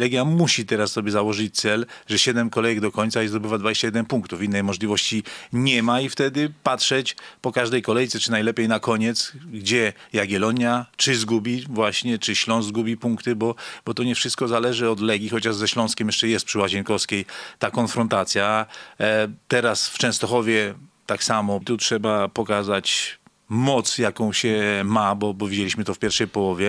Legia musi teraz sobie założyć cel, że 7 kolejek do końca i zdobywa 21 punktów. Innej możliwości nie ma i wtedy patrzeć po każdej kolejce, czy najlepiej na koniec, gdzie Jagiellonia, czy zgubi właśnie, czy Śląsk zgubi punkty, bo, bo to nie wszystko zależy od Legii, chociaż ze Śląskiem jeszcze jest przy Łazienkowskiej ta konfrontacja. E, teraz w Częstochowie tak samo. Tu trzeba pokazać moc, jaką się ma, bo, bo widzieliśmy to w pierwszej połowie.